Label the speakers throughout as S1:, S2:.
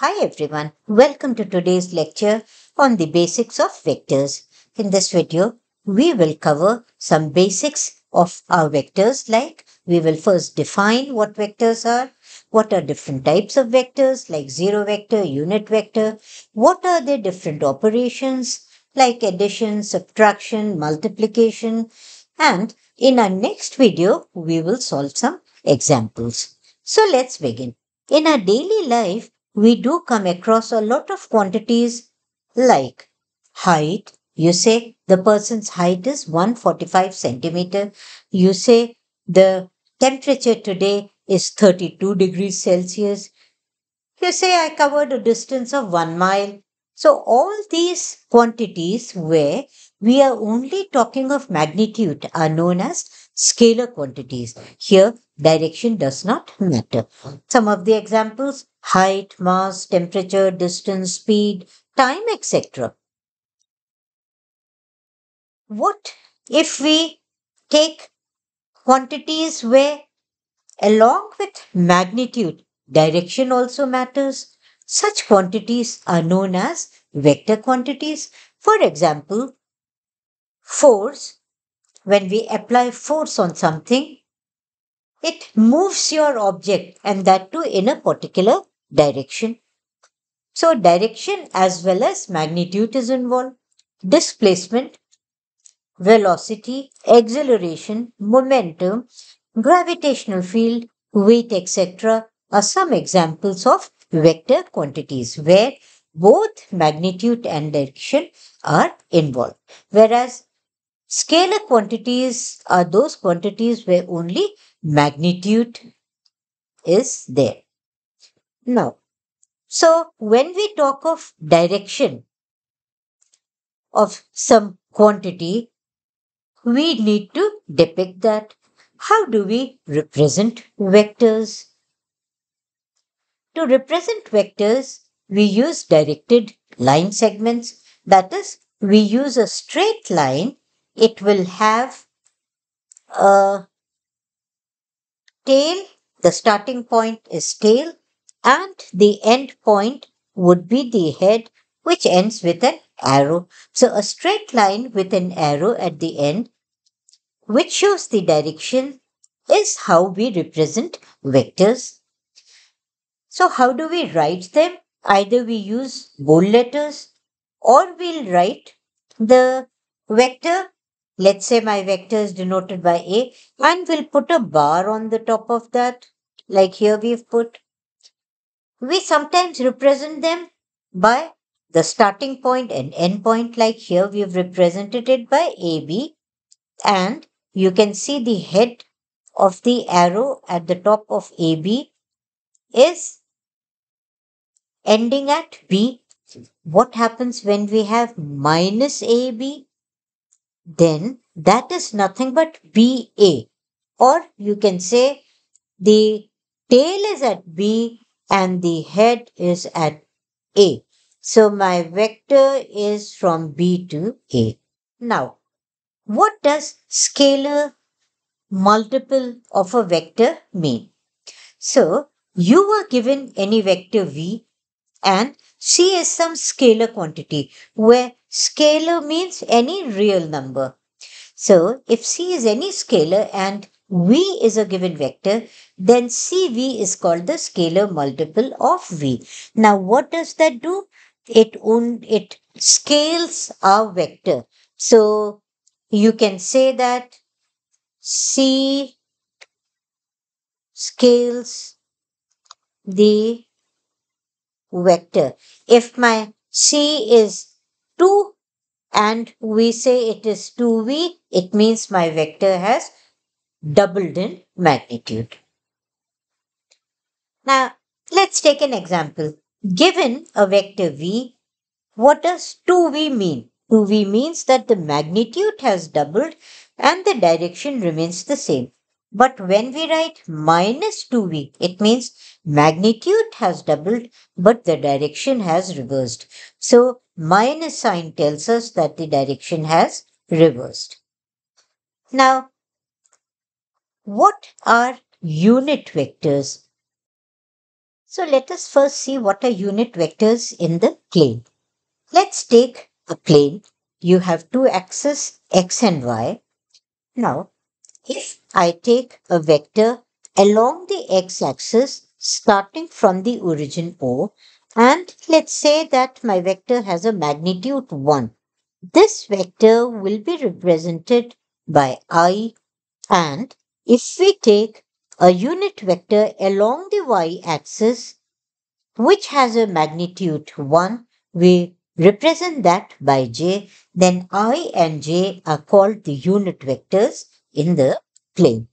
S1: Hi everyone, welcome to today's lecture on the basics of vectors. In this video, we will cover some basics of our vectors like we will first define what vectors are, what are different types of vectors like zero vector, unit vector, what are their different operations like addition, subtraction, multiplication and in our next video, we will solve some examples. So let's begin. In our daily life, we do come across a lot of quantities like height. You say the person's height is 145 centimeter. You say the temperature today is 32 degrees Celsius. You say I covered a distance of one mile. So all these quantities where we are only talking of magnitude are known as scalar quantities. Here Direction does not matter. Some of the examples height, mass, temperature, distance, speed, time, etc. What if we take quantities where, along with magnitude, direction also matters? Such quantities are known as vector quantities. For example, force, when we apply force on something, it moves your object and that too in a particular direction. So direction as well as magnitude is involved. Displacement, velocity, acceleration, momentum, gravitational field, weight, etc. are some examples of vector quantities where both magnitude and direction are involved. Whereas Scalar quantities are those quantities where only magnitude is there. Now, so when we talk of direction of some quantity, we need to depict that. How do we represent vectors? To represent vectors, we use directed line segments. That is, we use a straight line it will have a tail. The starting point is tail and the end point would be the head which ends with an arrow. So a straight line with an arrow at the end which shows the direction is how we represent vectors. So how do we write them? Either we use bold letters or we'll write the vector Let's say my vector is denoted by A and we'll put a bar on the top of that, like here we've put. We sometimes represent them by the starting point and end point, like here we've represented it by AB. And you can see the head of the arrow at the top of AB is ending at B. What happens when we have minus AB? then that is nothing but BA. Or you can say the tail is at B and the head is at A. So my vector is from B to A. Now, what does scalar multiple of a vector mean? So, you were given any vector V and C is some scalar quantity where Scalar means any real number. So if C is any scalar and V is a given vector, then CV is called the scalar multiple of V. Now what does that do? It, un- it scales our vector. So you can say that C scales the vector. If my C is 2 and we say it is 2v, it means my vector has doubled in magnitude. Now, let's take an example. Given a vector v, what does 2v mean? 2v means that the magnitude has doubled and the direction remains the same. But when we write minus 2v, it means magnitude has doubled, but the direction has reversed. So minus sign tells us that the direction has reversed. Now, what are unit vectors? So let us first see what are unit vectors in the plane. Let's take a plane. You have two axes, x and y. Now, if I take a vector along the x-axis starting from the origin O and let's say that my vector has a magnitude 1. This vector will be represented by i and if we take a unit vector along the y-axis which has a magnitude 1, we represent that by j, then i and j are called the unit vectors in the plane.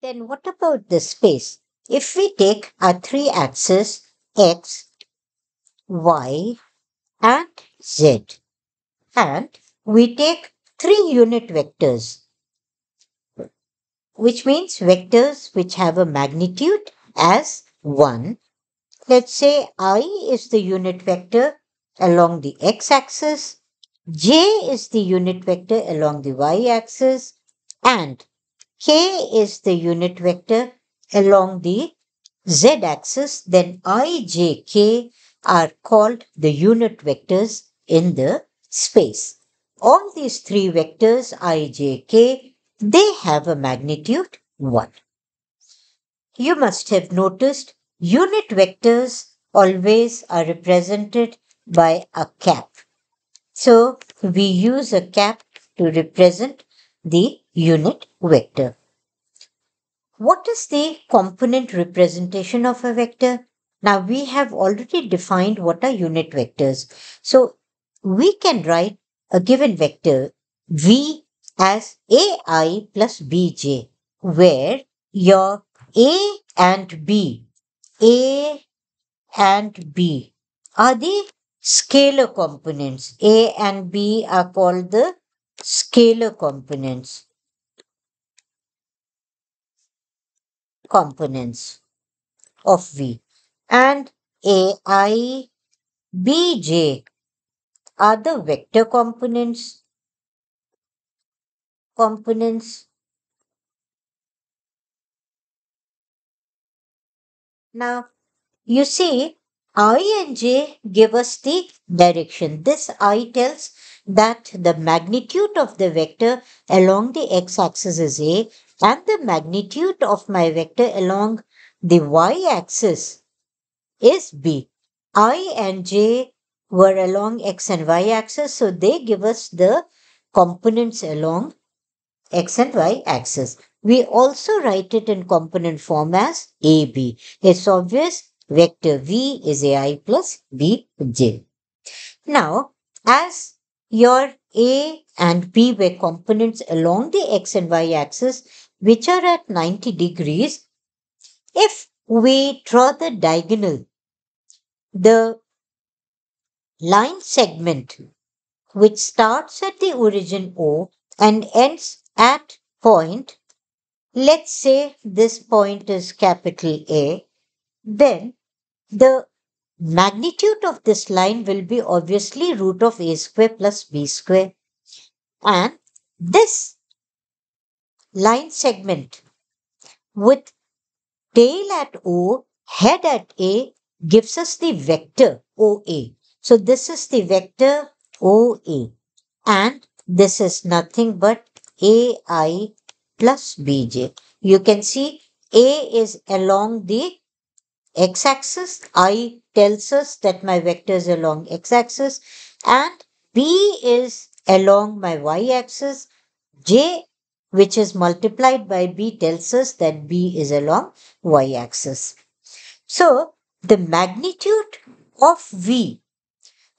S1: Then what about the space? If we take a three axis x, y, and z, and we take three unit vectors, which means vectors which have a magnitude as 1. Let's say i is the unit vector along the x axis, j is the unit vector along the y axis, and K is the unit vector along the z axis, then i, j, k are called the unit vectors in the space. All these three vectors i, j, k, they have a magnitude 1. You must have noticed unit vectors always are represented by a cap. So we use a cap to represent the unit vector. What is the component representation of a vector? Now we have already defined what are unit vectors. So we can write a given vector V as AI plus BJ where your A and B, A and B are the scalar components. A and B are called the scalar components. components of V and AI, BJ are the vector components components now you see i and j give us the direction this i tells that the magnitude of the vector along the x axis is a and the magnitude of my vector along the y-axis is b. i and j were along x and y axis so they give us the components along x and y axis. We also write it in component form as AB. It's obvious vector V is AI plus BJ. Now, as your A and B were components along the x and y axis, which are at 90 degrees, if we draw the diagonal, the line segment which starts at the origin O and ends at point, let's say this point is capital A, then the magnitude of this line will be obviously root of A square plus B square. And this line segment with tail at O, head at A gives us the vector OA. So this is the vector OA and this is nothing but AI plus BJ. You can see A is along the x-axis. I tells us that my vector is along x-axis and B is along my y-axis. J which is multiplied by B tells us that B is along y-axis. So the magnitude of V,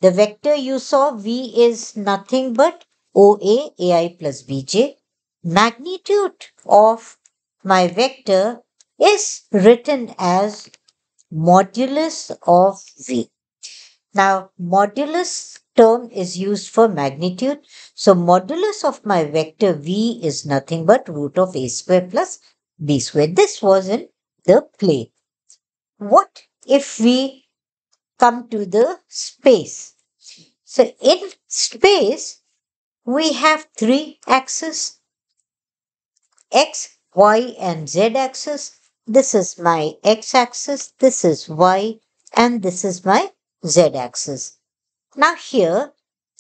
S1: the vector you saw V is nothing but OA, AI plus BJ. Magnitude of my vector is written as modulus of V. Now modulus term is used for magnitude. So modulus of my vector v is nothing but root of a square plus b square. This was in the plane. What if we come to the space? So in space, we have three axes, x, y and z axis. This is my x axis, this is y and this is my z axis. Now here,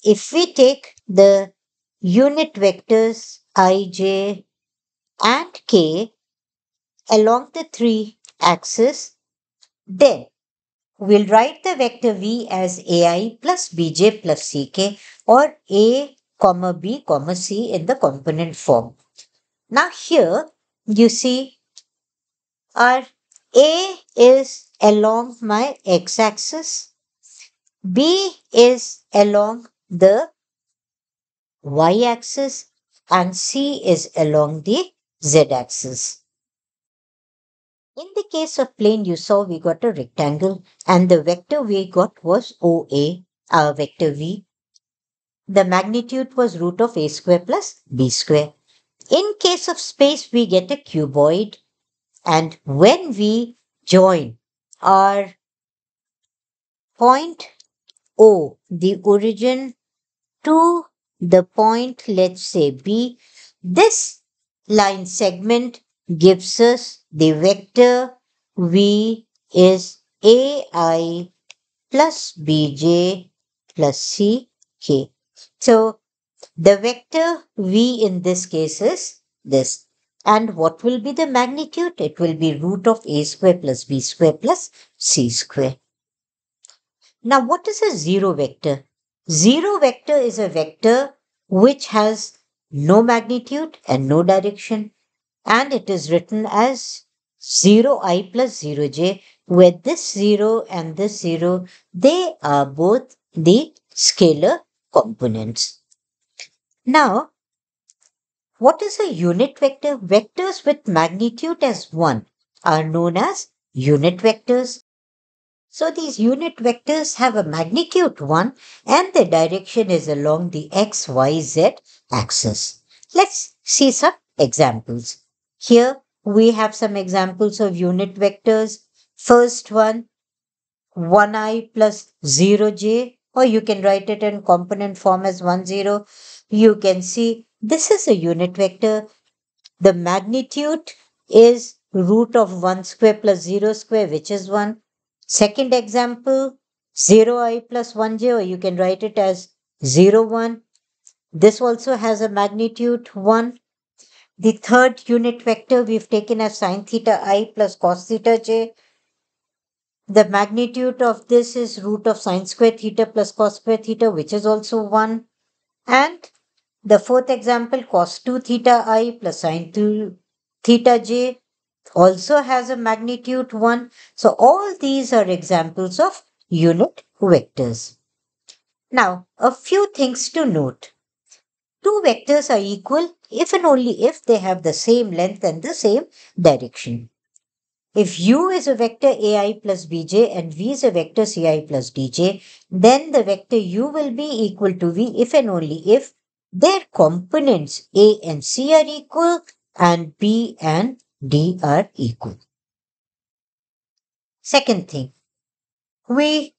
S1: if we take the unit vectors ij and k along the three axis, then we'll write the vector v as ai plus bj plus ck or a comma b comma c in the component form. Now here you see our a is along my x-axis B is along the y axis and C is along the z axis. In the case of plane, you saw we got a rectangle and the vector we got was OA, our uh, vector V. The magnitude was root of A square plus B square. In case of space, we get a cuboid and when we join our point O, the origin, to the point, let's say B. This line segment gives us the vector V is AI plus BJ plus CK. So the vector V in this case is this. And what will be the magnitude? It will be root of A square plus B square plus C square. Now, what is a zero vector? Zero vector is a vector which has no magnitude and no direction, and it is written as 0i plus 0j, where this 0 and this 0, they are both the scalar components. Now, what is a unit vector? Vectors with magnitude as 1 are known as unit vectors so these unit vectors have a magnitude 1 and their direction is along the x, y, z axis. Let's see some examples. Here we have some examples of unit vectors. First one, 1i plus 0j or you can write it in component form as 1, 0. You can see this is a unit vector. The magnitude is root of 1 square plus 0 square which is 1 Second example, 0i plus 1 j. you can write it as 0 1. This also has a magnitude 1. The third unit vector we've taken as sine theta i plus cos theta j. The magnitude of this is root of sine square theta plus cos square theta, which is also 1. And the fourth example, cos 2 theta i plus sine 2 theta j also has a magnitude 1. So all these are examples of unit vectors. Now, a few things to note. Two vectors are equal if and only if they have the same length and the same direction. If u is a vector ai plus bj and v is a vector ci plus dj, then the vector u will be equal to v if and only if their components a and c are equal and b and D are equal. Second thing, we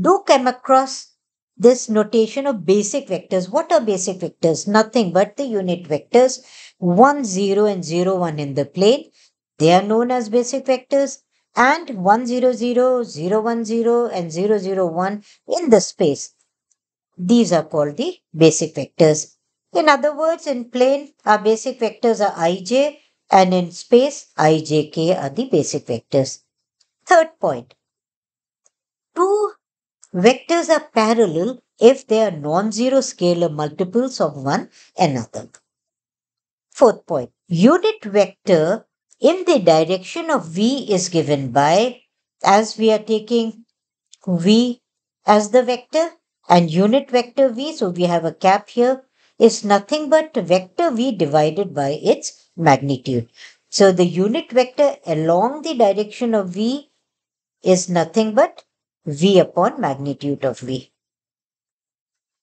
S1: do come across this notation of basic vectors. What are basic vectors? Nothing but the unit vectors 1, 0 and 0, 1 in the plane. They are known as basic vectors and 1, 0, 0, 0, 1, 0 and 0, 0, 1 in the space. These are called the basic vectors. In other words, in plane, our basic vectors are ij, and in space i, j, k are the basic vectors. Third point, two vectors are parallel if they are non-zero scalar multiples of one another. Fourth point, unit vector in the direction of v is given by, as we are taking v as the vector and unit vector v, so we have a cap here, is nothing but vector v divided by its magnitude. So the unit vector along the direction of V is nothing but V upon magnitude of V.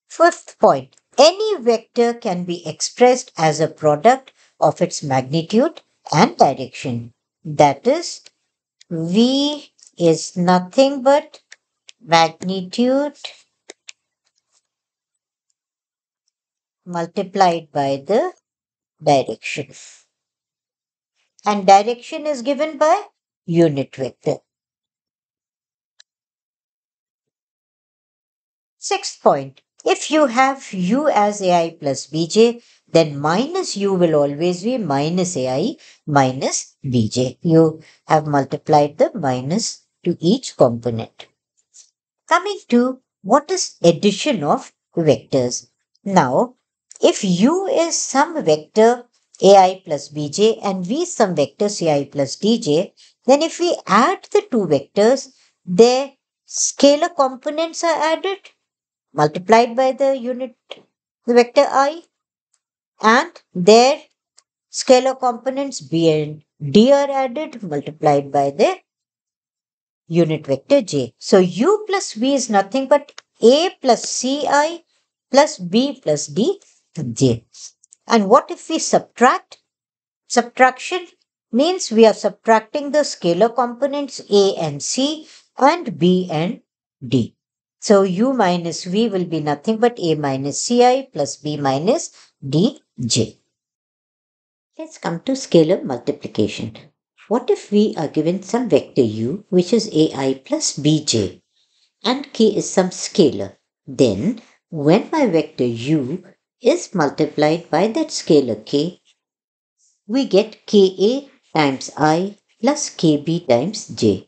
S1: Fifth point, any vector can be expressed as a product of its magnitude and direction. That is, V is nothing but magnitude multiplied by the direction and direction is given by unit vector. Sixth point, if you have u as ai plus bj, then minus u will always be minus ai minus bj. You have multiplied the minus to each component. Coming to what is addition of vectors. Now, if u is some vector ai plus bj and v some vectors ai plus dj, then if we add the two vectors, their scalar components are added, multiplied by the unit, the vector i, and their scalar components b and d are added, multiplied by the unit vector j. So u plus v is nothing but a plus ci plus b plus d j. And what if we subtract? Subtraction means we are subtracting the scalar components A and C and B and D. So U minus V will be nothing but A minus Ci plus B minus Dj. Let's come to scalar multiplication. What if we are given some vector U which is Ai plus Bj and K is some scalar? Then when my vector U is multiplied by that scalar k, we get Ka times i plus Kb times j.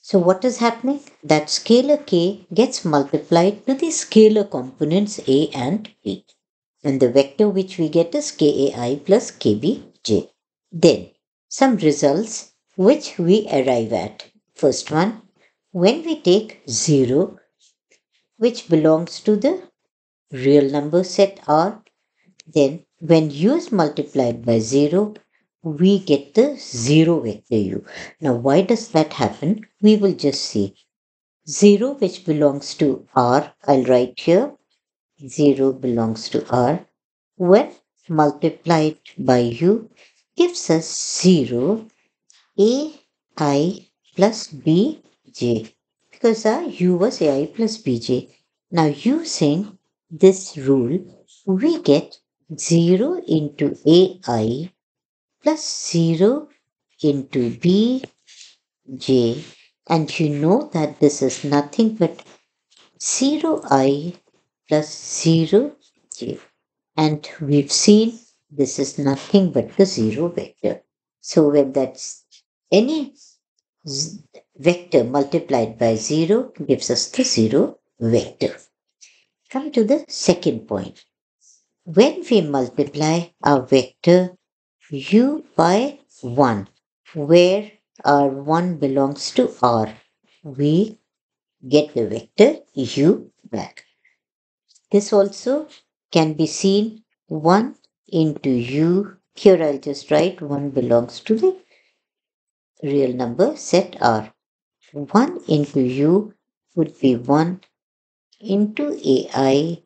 S1: So what is happening? That scalar k gets multiplied to the scalar components a and b. And the vector which we get is Kai plus Kbj. Then some results which we arrive at. First one, when we take 0 which belongs to the real number set R, then when U is multiplied by 0, we get the 0 vector U. Now why does that happen? We will just see. 0 which belongs to R, I'll write here. 0 belongs to R. When multiplied by U gives us 0 AI plus BJ because our uh, U was AI plus BJ. Now using this rule, we get 0 into ai plus 0 into bj and you know that this is nothing but 0i plus 0j and we've seen this is nothing but the zero vector. So when that's any vector multiplied by zero gives us the zero vector. Come to the second point. When we multiply our vector u by 1, where r1 belongs to r, we get the vector u back. This also can be seen 1 into u. Here I'll just write 1 belongs to the real number set r. 1 into u would be 1 into ai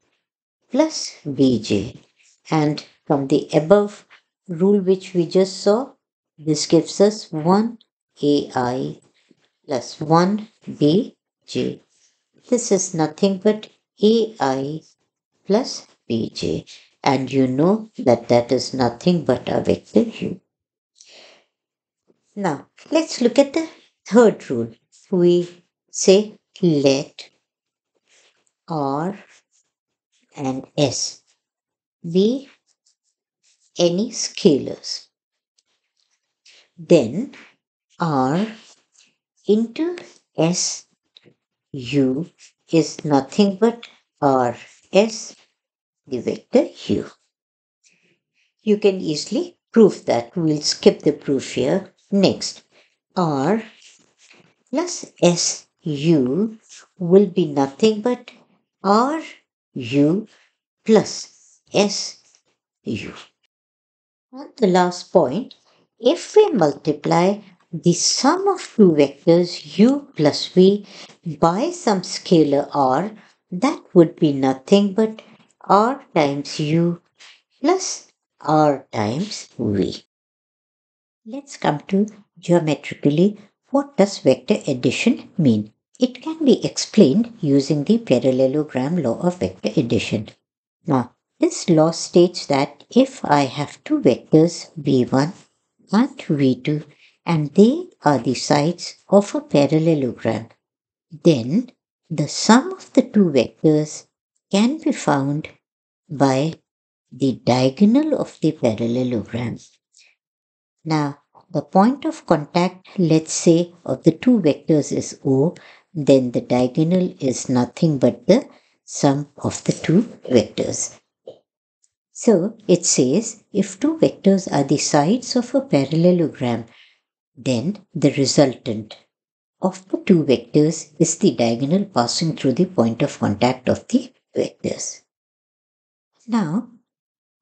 S1: plus bj. And from the above rule which we just saw, this gives us 1 ai plus 1 bj. This is nothing but ai plus bj. And you know that that is nothing but a vector u. Now, let's look at the third rule. We say let R, and be any scalars. Then R into S U is nothing but R S the vector U. You can easily prove that. We'll skip the proof here. Next, R plus S U will be nothing but R u plus S U. On the last point, if we multiply the sum of two vectors u plus v by some scalar r, that would be nothing but r times u plus r times v. Let's come to geometrically what does vector addition mean? It can be explained using the parallelogram law of vector addition. Now, this law states that if I have two vectors v1 and v2 and they are the sides of a parallelogram, then the sum of the two vectors can be found by the diagonal of the parallelogram. Now, the point of contact, let's say, of the two vectors is O, then the diagonal is nothing but the sum of the two vectors. So it says if two vectors are the sides of a parallelogram, then the resultant of the two vectors is the diagonal passing through the point of contact of the vectors. Now,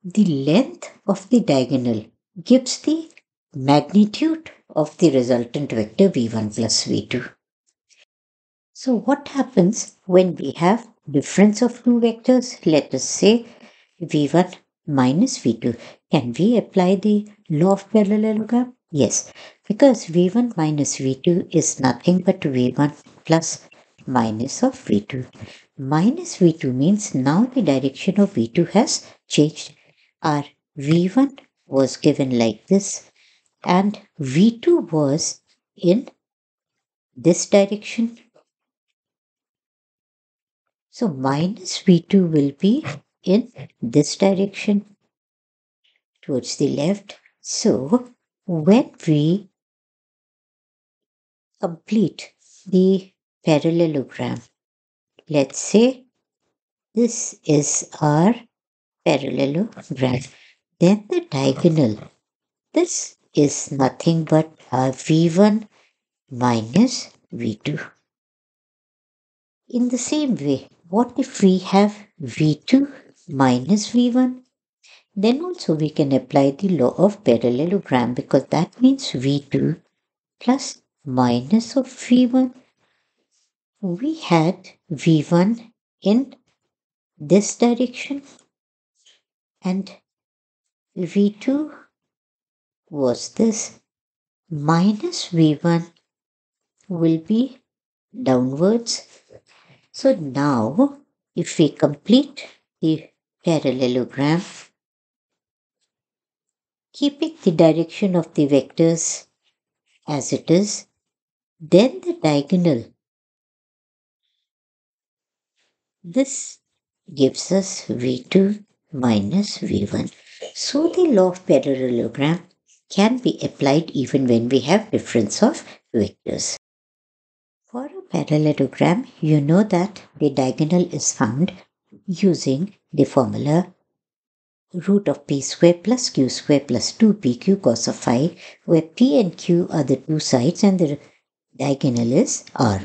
S1: the length of the diagonal gives the magnitude of the resultant vector v1 plus v2. So what happens when we have difference of two vectors? Let us say v1 minus v2. Can we apply the law of parallelogram? Yes, because v1 minus v2 is nothing but v1 plus minus of v2. Minus v2 means now the direction of v2 has changed. Our v1 was given like this and v2 was in this direction so minus V2 will be in this direction towards the left. So when we complete the parallelogram, let's say this is our parallelogram. Then the diagonal. This is nothing but our V1 minus V2. In the same way, what if we have V2 minus V1? Then also we can apply the law of parallelogram because that means V2 plus minus of V1. We had V1 in this direction and V2 was this minus V1 will be downwards so now, if we complete the parallelogram, keeping the direction of the vectors as it is, then the diagonal. This gives us v2 minus v1. So the law of parallelogram can be applied even when we have difference of vectors parallelogram, you know that the diagonal is found using the formula root of p square plus q square plus 2pq cos of phi, where p and q are the two sides and the diagonal is r.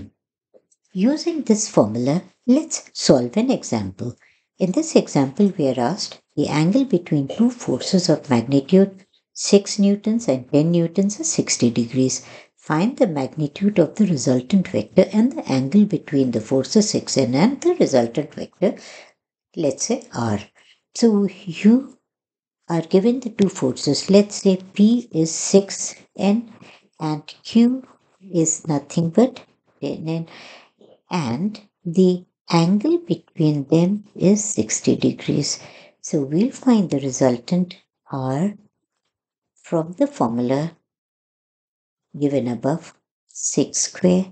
S1: Using this formula, let's solve an example. In this example, we are asked the angle between two forces of magnitude 6 newtons and 10 newtons is 60 degrees. Find the magnitude of the resultant vector and the angle between the forces xn and the resultant vector, let's say r. So you are given the two forces. Let's say P is 6n and Q is nothing but 10n and the angle between them is 60 degrees. So we'll find the resultant r from the formula given above 6 square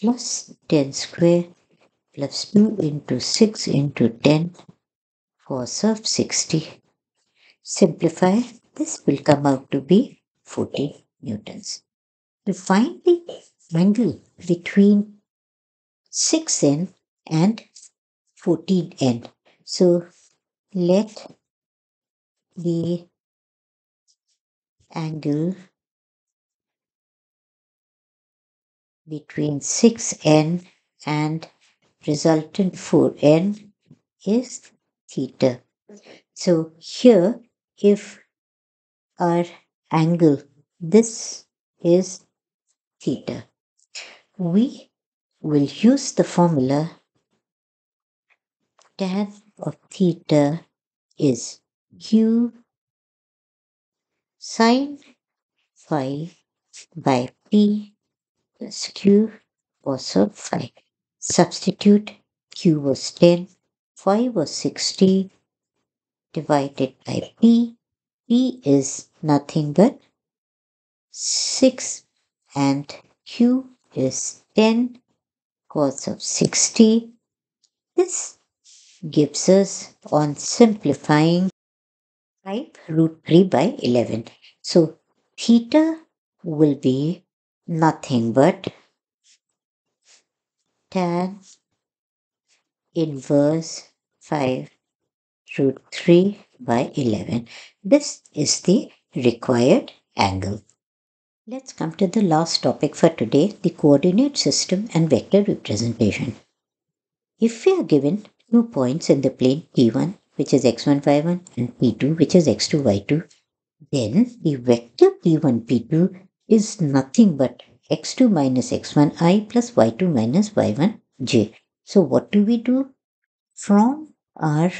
S1: plus 10 square plus 2 into 6 into 10 force of 60. Simplify this will come out to be 40 newtons. To find the angle between 6n and 14n. So let the angle between 6n and resultant 4n is theta. So here if our angle this is theta. We will use the formula tan of theta is q sine phi by p plus Q was 5. Substitute Q was 10, 5 was 60 divided by P. P is nothing but 6 and Q is 10 cos of 60. This gives us on simplifying 5 root 3 by 11. So theta will be nothing but tan inverse 5 root 3 by 11. This is the required angle. Let's come to the last topic for today, the coordinate system and vector representation. If we are given two points in the plane P1, which is x1, y1, and P2, which is x2, y2, then the vector P1, P2 is nothing but x2 minus x1i plus y2 minus y1j. So what do we do? From our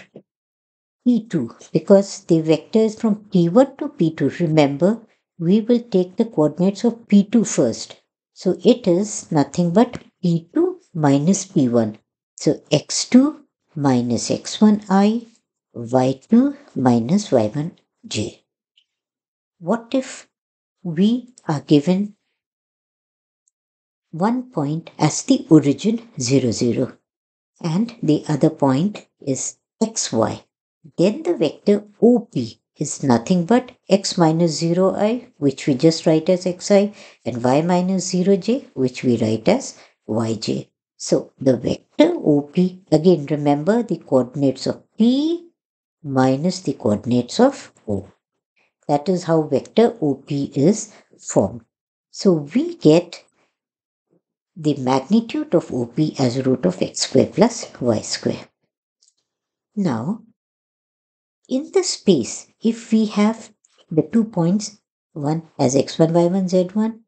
S1: P2, because the vector is from P1 to P2, remember, we will take the coordinates of P2 first. So it is nothing but P2 minus P1. So x2 minus x1i, y2 minus y1j. What if we are given one point as the origin 0, 0 and the other point is xy. Then the vector OP is nothing but x minus 0i which we just write as xi and y minus 0j which we write as yj. So the vector OP again remember the coordinates of P minus the coordinates of O. That is how vector OP is form. So we get the magnitude of OP as root of x square plus y square. Now, in the space, if we have the two points, one as x1, y1, z1,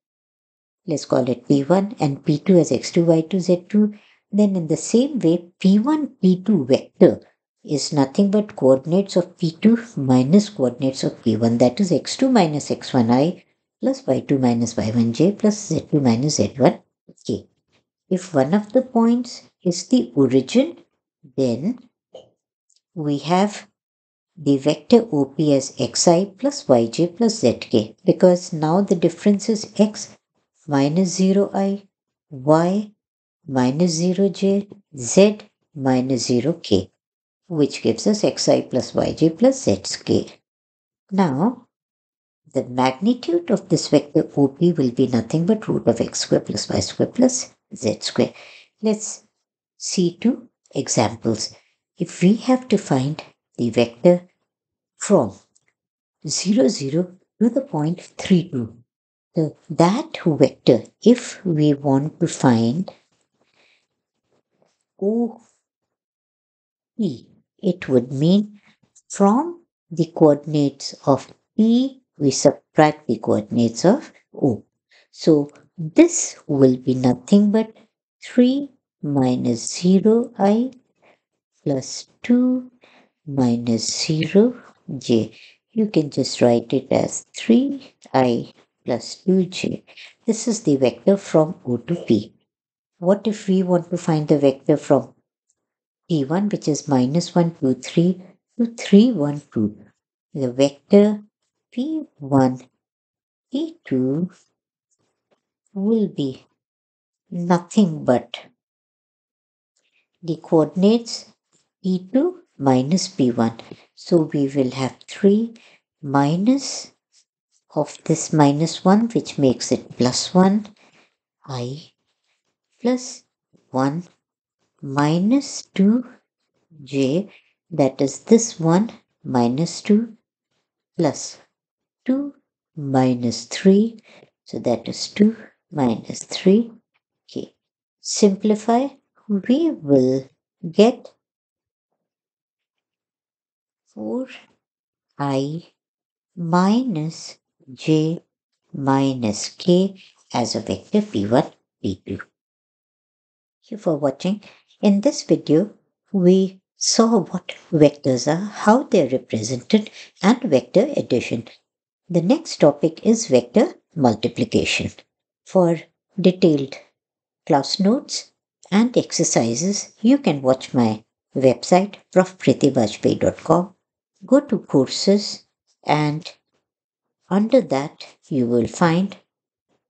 S1: let's call it p1, and p2 as x2, y2, z2, then in the same way, p1, p2 vector is nothing but coordinates of p2 minus coordinates of p1, that is x2 minus x1i plus y2 minus y1j plus z2 minus z1k. If one of the points is the origin, then we have the vector OP as xi plus yj plus zk because now the difference is x minus 0i, y minus 0j, z minus 0k which gives us xi plus yj plus zk. Now the magnitude of this vector OP will be nothing but root of x square plus y square plus z square. Let's see two examples. If we have to find the vector from 0, 0 to the point 3, 2. So that vector, if we want to find OP, it would mean from the coordinates of P we subtract the coordinates of O. So this will be nothing but 3 minus 0i plus 2 minus 0j. You can just write it as 3i plus 2j. This is the vector from O to P. What if we want to find the vector from P1 which is minus 1, 2, 3 to 3, 1, 2. The vector P1, P2 will be nothing but the coordinates P2 minus P1. So we will have 3 minus of this minus 1 which makes it plus 1 i plus 1 minus 2 j that is this one minus 2 plus 2 minus 3. So that is 2 minus 3. Okay. Simplify. We will get 4i minus j minus k as a vector p1, p2. Thank you for watching. In this video, we saw what vectors are, how they are represented and vector addition. The next topic is vector multiplication. For detailed class notes and exercises, you can watch my website profpritibajpayee.com. Go to courses and under that you will find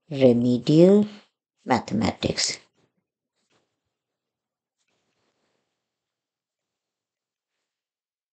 S1: remedial mathematics.